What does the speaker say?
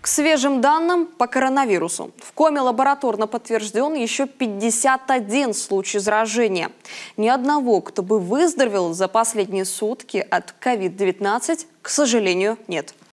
К свежим данным по коронавирусу. В коме лабораторно подтвержден еще 51 случай заражения. Ни одного, кто бы выздоровел за последние сутки от COVID-19, к сожалению, нет.